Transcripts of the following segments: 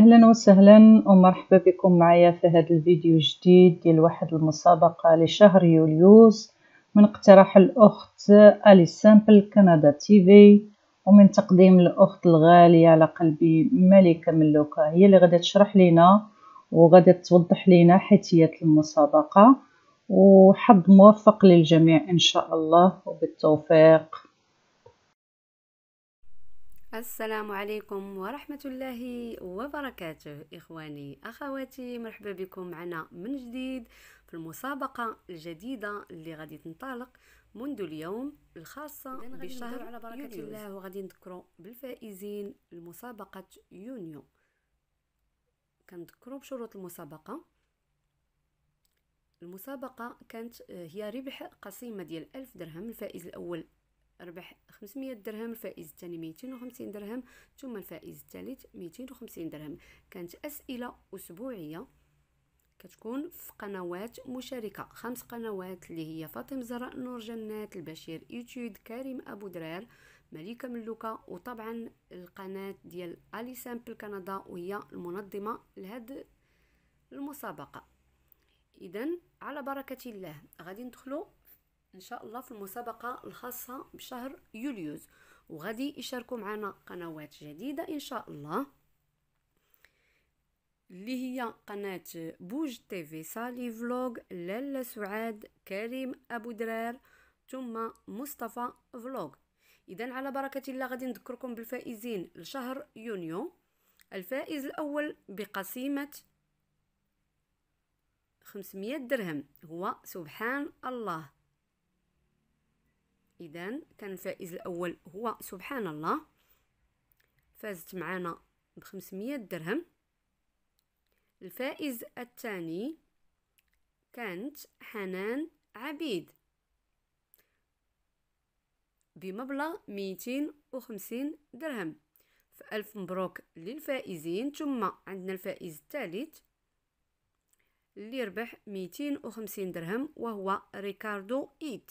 اهلا وسهلا ومرحبا بكم معايا في هذا الفيديو الجديد ديال واحد المسابقه لشهر يوليوز من اقتراح الاخت الي سامبل كندا تي في ومن تقديم الاخت الغاليه على قلبي ملكه ملوكه هي اللي غادي تشرح لينا وغادي توضح لينا حيتيات المسابقه وحظ موفق للجميع ان شاء الله وبالتوفيق السلام عليكم ورحمة الله وبركاته إخواني أخواتي مرحبا بكم معنا من جديد في المسابقة الجديدة اللي غادي تنطلق منذ اليوم الخاصة بشهر على بركة يونيو. الله وغادي نذكروا بالفائزين لمسابقة يونيو كنذكروا بشروط المسابقة المسابقة كانت آه، هي ربح قسيمة ديال ألف درهم الفائز الأول ربح 500 درهم الفائز الثاني 250 درهم ثم الفائز الثالث 250 درهم كانت اسئله اسبوعيه كتكون في قنوات مشاركة خمس قنوات اللي هي فاطمة زهراء نور جنات البشير يوتيوب كريم أبو درار مليكة ملوكة وطبعا القناة ديال ألي سامبل كندا وهي المنظمة لهاد المسابقة إذا على بركة الله غادي ندخلو ان شاء الله في المسابقه الخاصه بشهر يوليوز وغادي يشاركوا معنا قنوات جديده ان شاء الله اللي هي قناه بوج تيفي سالي فلوغ لالا سعاد كريم ابو درار ثم مصطفى فلوغ اذا على بركه الله غادي نذكركم بالفائزين لشهر يونيو الفائز الاول بقسيمه 500 درهم هو سبحان الله اذا كان الفائز الاول هو سبحان الله فازت معنا ب 500 درهم الفائز الثاني كانت حنان عبيد بمبلغ 250 درهم فألف مبروك للفائزين ثم عندنا الفائز الثالث اللي ربح 250 درهم وهو ريكاردو إيت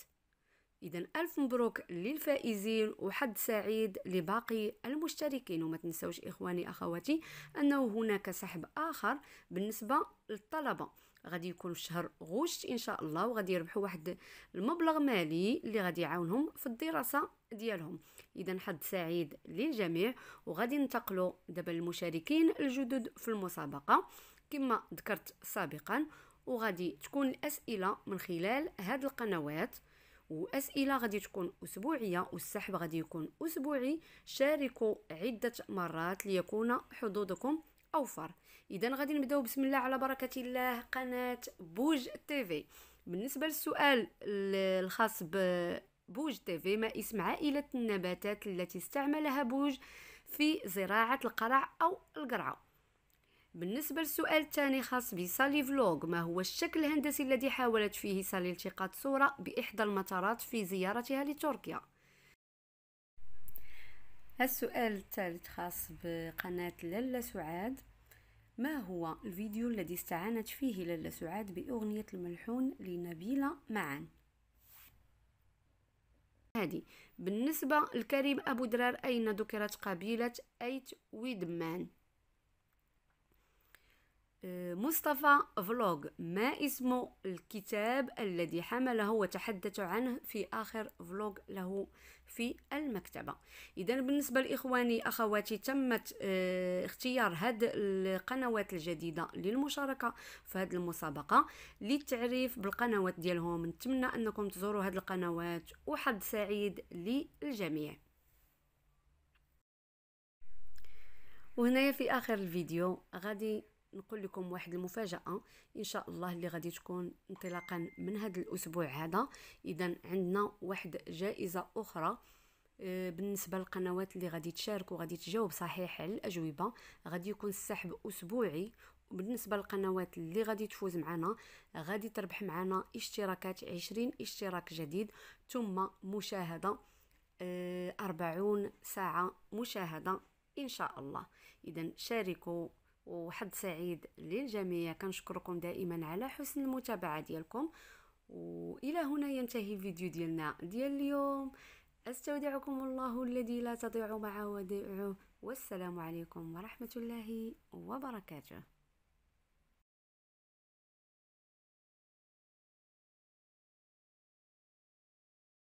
اذا الف مبروك للفائزين وحد سعيد لباقي المشتركين وما تنسوش اخواني اخواتي انه هناك سحب اخر بالنسبه للطلبه غادي يكون في شهر غشت ان شاء الله وغادي يربحوا واحد المبلغ مالي اللي غادي يعاونهم في الدراسه ديالهم اذا حد سعيد للجميع وغادي ننتقلوا دابا للمشاركين الجدد في المسابقه كما ذكرت سابقا وغادي تكون الاسئله من خلال هاد القنوات واسئله غادي تكون اسبوعيه والسحب غادي يكون اسبوعي شاركوا عده مرات ليكون حظوظكم اوفر اذا غادي نبداو بسم الله على بركه الله قناه بوج تيفي بالنسبه للسؤال الخاص ببوج تيفي ما اسم عائله النباتات التي استعملها بوج في زراعه القرع او القرعه بالنسبة للسؤال الثاني خاص بسالي فلوغ ما هو الشكل الهندسي الذي حاولت فيه سالي التقاط صورة بإحدى المطارات في زيارتها لتركيا السؤال الثالث خاص بقناة للا سعاد ما هو الفيديو الذي استعانت فيه للا سعاد بأغنية الملحون لنبيلة معا هذه بالنسبة لكريم أبو درار أين ذكرت قبيلة أيت ويدمان آه، مصطفى فلوغ ما اسم الكتاب الذي حمله وتحدث عنه في آخر فلوغ له في المكتبة إذا بالنسبة لإخواني أخواتي تمت آه، اختيار هذه القنوات الجديدة للمشاركة في هذه المسابقة للتعريف بالقنوات ديالهم نتمنى أنكم تزوروا هذه القنوات وحد سعيد للجميع وهنايا في آخر الفيديو غادي نقول لكم واحد المفاجاه ان شاء الله اللي غادي تكون انطلاقا من هذا الاسبوع هذا اذا عندنا واحد جائزه اخرى آه، بالنسبه للقنوات اللي غادي تشارك وغادي تجاوب صحيح على الاجوبه غادي يكون السحب اسبوعي وبالنسبه للقنوات اللي غادي تفوز معنا غادي تربح معنا اشتراكات عشرين اشتراك جديد ثم مشاهده آه، أربعون ساعة مشاهدة إن شاء الله إذا شاركوا وحد سعيد للجميع كنشكركم دائما على حسن المتابعه ديالكم والى هنا ينتهي الفيديو ديالنا ديال اليوم استودعكم الله الذي لا تضيع مع ودائعه والسلام عليكم ورحمه الله وبركاته